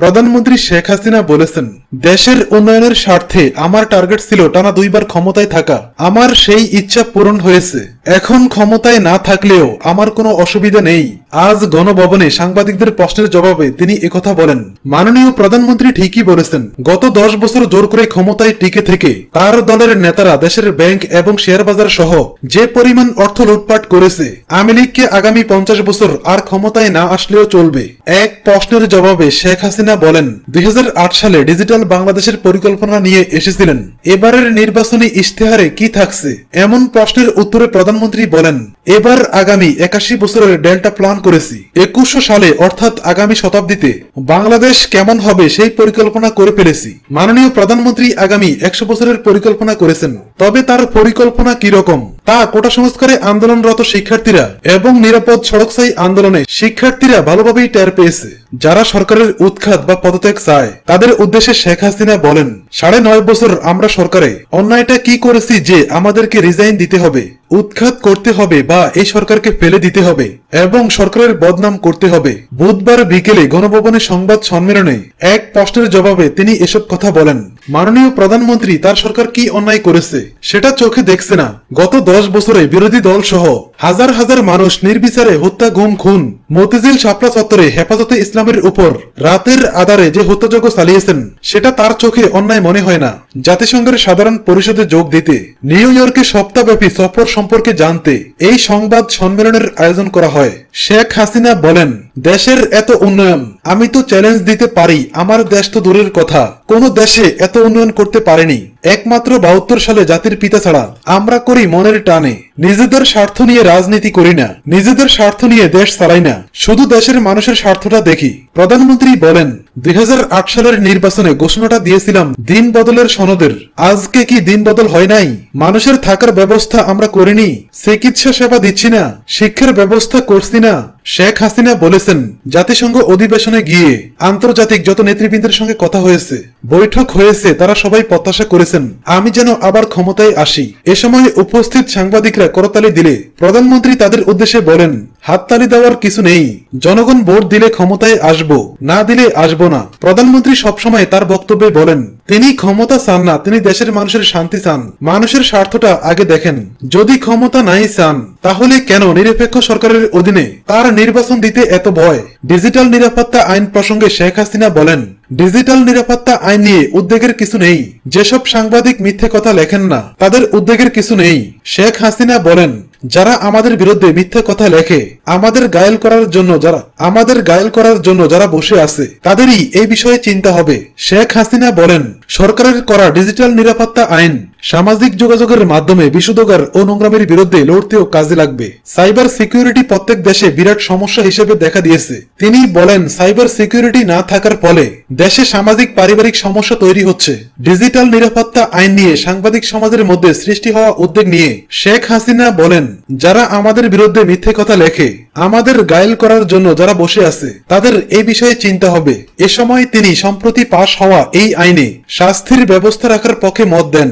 প্রধানমন্ত্রী শেখ হাসিনা বলেছেন দেশের উন্নয়নের স্বার্থে আমার টার্গেট ছিল টানা দুইবার ক্ষমতায় থাকা আমার সেই ইচ্ছা পূরণ হয়েছে এখন ক্ষমতায় না থাকলেও আমার কোনো অসুবিধা নেই আজ গণভবনে সাংবাদিকদের প্রশ্নের জবাবে তিনি একথা বলেন মাননীয় প্রধানমন্ত্রী ঠিকই বলেছেন গত দশ বছর জোর করে ক্ষমতায় টিকে থেকে তার দলের নেতারা দেশের ব্যাংক এবং শেয়ার বাজার সহ যে পরিমাণ অর্থ লুটপাট করেছে আওয়ামী লীগকে আগামী পঞ্চাশ বছর আর ক্ষমতায় না আসলেও চলবে এক প্রশ্নের জবাবে শেখ হাসিনা বলেন দুই সালে ডিজিটাল বাংলাদেশের পরিকল্পনা নিয়ে এসেছিলেন এবারের নির্বাচনী ইশতেহারে কি থাকছে এমন প্রশ্নের উত্তরে প্রধান প্রধানমন্ত্রী বলেন এবার আগামী একাশি বছরের ডেল্টা প্ল্যান করেছি একুশশো সালে অর্থাৎ আগামী শতাব্দীতে বাংলাদেশ কেমন হবে সেই পরিকল্পনা করে ফেলেছি মাননীয় প্রধানমন্ত্রী আগামী একশো বছরের পরিকল্পনা করেছেন তবে তার পরিকল্পনা কিরকম তা কোটা সংস্কারে আন্দোলনরত শিক্ষার্থীরা এবং নিরাপদ সড়কসাই আন্দোলনে শিক্ষার্থীরা ভালোভাবেই টের পেয়েছে যারা সরকারের উৎখাত বা পদত্যাগ চায় তাদের উদ্দেশ্যে শেখ হাসিনা বলেন সাড়ে নয় বছর আমরা সরকারে অন্যায়টা কি করেছি যে আমাদেরকে রিজাইন দিতে হবে উৎখাত করতে হবে বা এই সরকারকে ফেলে দিতে হবে এবং সরকারের বদনাম করতে হবে বুধবার বিকেলে গণভবনে সংবাদ সম্মেলনে এক প্রশ্নের জবাবে তিনি এসব কথা বলেন মাননীয় প্রধানমন্ত্রী তার সরকার কি অন্যায় করেছে সেটা চোখে দেখছে না গত দশ বছরে বিরোধী দল সহ হাজার হাজার মানুষ নির্বিচারে হত্যা গুম খুন মতিজিল শাপলা চত্বরে হেফাজতে ইসলামের উপর রাতের আধারে যে হত্যাযজ্ঞ চালিয়েছেন সেটা তার চোখে অন্যায় মনে হয় না জাতিসংঘের সাধারণ পরিষদে যোগ দিতে নিউ ইয়র্কে সপ্তাহব্যাপী সফর সম্পর্কে জানতে এই সংবাদ সম্মেলনের আয়োজন করা হয় শেখ হাসিনা বলেন দেশের এত উন্নয়ন আমি তো চ্যালেঞ্জ দিতে পারি আমার দেশ তো দূরের কথা কোনো দেশে এত উন্নয়ন করতে পারেনি একমাত্র বাহাত্তর সালে জাতির পিতা ছাড়া আমরা করি মনের টানে নিজেদের স্বার্থ নিয়ে রাজনীতি করি না নিজেদের স্বার্থ নিয়ে দেশ চালাই না শুধু দেশের মানুষের স্বার্থটা দেখি প্রধানমন্ত্রী বলেন দুই সালের নির্বাচনে ঘোষণাটা দিয়েছিলাম দিন বদলের সনদের আজকে কি দিন বদল হয় নাই মানুষের থাকার ব্যবস্থা আমরা করিনি চিকিৎসা সেবা দিচ্ছি না শিক্ষার ব্যবস্থা করছি না শেখ হাসিনা বলেছেন জাতিসংঘ অধিবেশনে গিয়ে আন্তর্জাতিক যত নেতৃবৃন্দের সঙ্গে কথা হয়েছে বৈঠক হয়েছে তারা সবাই প্রত্যাশা করেছেন আমি যেন আবার ক্ষমতায় আসি এ সময় উপস্থিত সাংবাদিকরা করতালি দিলে প্রধানমন্ত্রী তাদের উদ্দেশ্যে বলেন হাততালি দেওয়ার কিছু নেই জনগণ ভোট দিলে ক্ষমতায় আসব না দিলে আসব না প্রধানমন্ত্রী সবসময় তার বক্তব্যে বলেন তিনি ক্ষমতা চান না তিনি দেশের মানুষের শান্তি চান মানুষের স্বার্থটা আগে দেখেন যদি ক্ষমতা নাই চান তাহলে কেন নিরপেক্ষ সরকারের অধীনে তার নির্বাচন দিতে এত ভয় ডিজিটাল নিরাপত্তা আইন প্রসঙ্গে শেখ হাসিনা বলেন ডিজিটাল নিরাপত্তা আইন নিয়ে উদ্বেগের কিছু নেই যেসব সাংবাদিক মিথ্যে কথা লেখেন না তাদের উদ্বেগের কিছু নেই শেখ হাসিনা বলেন যারা আমাদের বিরুদ্ধে মিথ্যে কথা লেখে আমাদের গায়েল করার জন্য যারা আমাদের গায়েল করার জন্য যারা বসে আছে তাদেরই এই বিষয়ে চিন্তা হবে শেখ হাসিনা বলেন সরকারের করা ডিজিটাল নিরাপত্তা আইন সামাজিক যোগাযোগের মাধ্যমে বিশুদ্ধকার ও নোংরামের বিরুদ্ধে লড়তেও কাজে লাগবে সাইবার সিকিউরিটি প্রত্যেক দেশে বিরাট সমস্যা হিসেবে দেখা দিয়েছে তিনি বলেন সাইবার সিকিউরিটি না থাকার ফলে দেশে সামাজিক পারিবারিক সমস্যা তৈরি হচ্ছে ডিজিটাল নিরাপত্তা আইন নিয়ে সাংবাদিক সমাজের মধ্যে সৃষ্টি হওয়া উদ্বেগ নিয়ে শেখ হাসিনা বলেন যারা আমাদের বিরুদ্ধে মিথ্যে কথা লেখে আমাদের গায়েল করার জন্য যারা বসে আছে তাদের এ বিষয়ে চিন্তা হবে এ সময় তিনি সম্প্রতি পাশ হওয়া এই আইনে শাস্তির ব্যবস্থা রাখার পক্ষে মত দেন